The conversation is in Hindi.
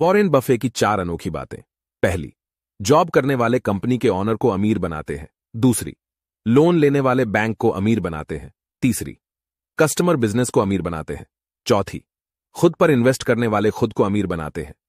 वॉरेन बफे की चार अनोखी बातें पहली जॉब करने वाले कंपनी के ऑनर को अमीर बनाते हैं दूसरी लोन लेने वाले बैंक को अमीर बनाते हैं तीसरी कस्टमर बिजनेस को अमीर बनाते हैं चौथी खुद पर इन्वेस्ट करने वाले खुद को अमीर बनाते हैं